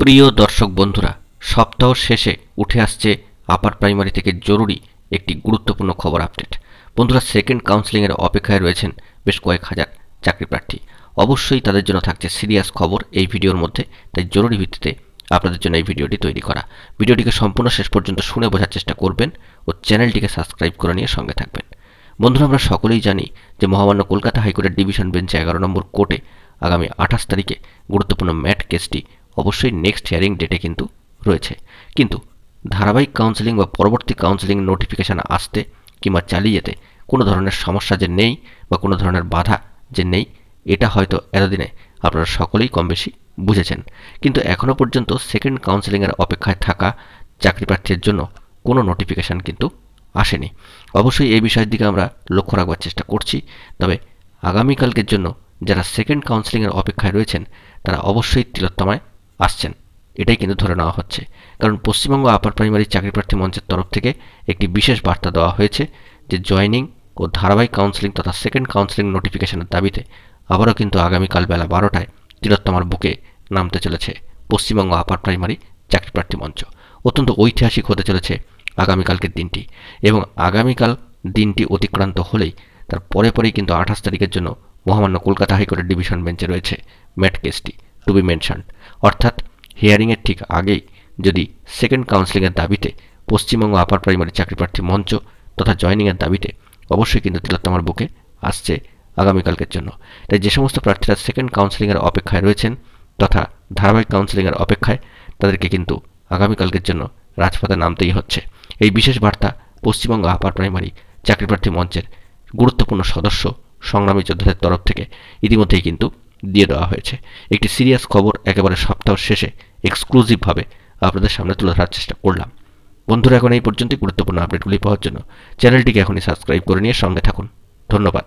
প্রিয় দর্শক বন্ধুরা সপ্তাহ শেষে উঠে আসছে আপার প্রাইমারি থেকে জরুরি একটি গুরুত্বপূর্ণ খবর আপডেট বন্ধুরা সেকেন্ড কাউন্সেলিংয়ের অপেক্ষায় রয়েছেন বেশ কয়েক হাজার চাকরি প্রার্থী অবশ্যই তাদের জন্য থাকছে সিরিয়াস খবর এই ভিডিওর মধ্যে তাই জরুরি ভিত্তিতে আপনাদের জন্য এই ভিডিওটি তৈরি করা ভিডিওটিকে সম্পূর্ণ শেষ পর্যন্ত শুনে বোঝার চেষ্টা করবেন ও চ্যানেলটিকে সাবস্ক্রাইব করে নিয়ে সঙ্গে থাকবেন বন্ধুরা আমরা সকলেই জানি যে মহামান্য কলকাতা হাইকোর্টের ডিভিশন বেঞ্চে এগারো নম্বর কোর্টে আগামী আঠাশ তারিখে গুরুত্বপূর্ণ ম্যাট কেসটি অবশ্যই নেক্সট হিয়ারিং ডেটে কিন্তু রয়েছে কিন্তু ধারাবাহিক কাউন্সেলিং বা পরবর্তী কাউন্সেলিং নোটিফিকেশান আসতে কিংবা চালিয়ে যেতে কোনো ধরনের সমস্যা যে নেই বা কোনো ধরনের বাধা যে নেই এটা হয়তো এতদিনে আপনারা সকলেই কম বেশি বুঝেছেন কিন্তু এখনও পর্যন্ত সেকেন্ড কাউন্সেলিংয়ের অপেক্ষায় থাকা চাকরি প্রার্থীর জন্য কোনো নোটিফিকেশান কিন্তু আসেনি অবশ্যই এই বিষয়ের দিকে আমরা লক্ষ্য রাখবার চেষ্টা করছি তবে আগামীকালকের জন্য যারা সেকেন্ড কাউন্সেলিংয়ের অপেক্ষায় রয়েছেন তারা অবশ্যই তিলোত্তমায় আসছেন এটাই কিন্তু ধরে নেওয়া হচ্ছে কারণ পশ্চিমবঙ্গ আপার প্রাইমারি চাকরি প্রার্থী মঞ্চের তরফ থেকে একটি বিশেষ বার্তা দেওয়া হয়েছে যে জয়নিং ও ধারাবাহিক কাউন্সেলিং তথা সেকেন্ড কাউন্সেলিং নোটিফিকেশনের দাবিতে আবারও কিন্তু আগামীকাল বেলা বারোটায় তিলোত্তমার বুকে নামতে চলেছে পশ্চিমবঙ্গ আপার প্রাইমারি চাকরি প্রার্থী মঞ্চ অত্যন্ত ঐতিহাসিক হতে চলেছে আগামীকালকের দিনটি এবং আগামীকাল দিনটি অতিক্রান্ত হলেই তার পরে পরেই কিন্তু আঠাশ তারিখের জন্য মহামান্য কলকাতা হাইকোর্টের ডিভিশন বেঞ্চে রয়েছে ম্যাট কেসটি টু বি মেনশান অর্থাৎ হিয়ারিংয়ের ঠিক আগেই যদি সেকেন্ড কাউন্সিলিংয়ের দাবিতে পশ্চিমবঙ্গ আপার প্রাইমারি চাকরি প্রার্থী মঞ্চ তথা জয়নিংয়ের দাবিতে অবশ্যই কিন্তু তিলোত্তমার বুকে আসছে আগামীকালকের জন্য তাই যে সমস্ত প্রার্থীরা সেকেন্ড কাউন্সিলিংয়ের অপেক্ষায় রয়েছেন তথা ধারাবাহিক কাউন্সিলিংয়ের অপেক্ষায় তাদেরকে কিন্তু আগামীকালকের জন্য রাজপথে নামতেই হচ্ছে এই বিশেষ বার্তা পশ্চিমবঙ্গ আপার প্রাইমারি চাকরিপ্রার্থী মঞ্চের গুরুত্বপূর্ণ সদস্য সংগ্রামী যোদ্ধাদের তরফ থেকে ইতিমধ্যেই কিন্তু দিয়ে দেওয়া হয়েছে একটি সিরিয়াস খবর একেবারে সপ্তাহ শেষে এক্সক্লুসিভভাবে আপনাদের সামনে তুলে ধরার চেষ্টা করলাম বন্ধুরা এখন এই পর্যন্তই গুরুত্বপূর্ণ আপডেটগুলি পাওয়ার জন্য চ্যানেলটিকে এখনই সাবস্ক্রাইব করে নিয়ে সঙ্গে থাকুন ধন্যবাদ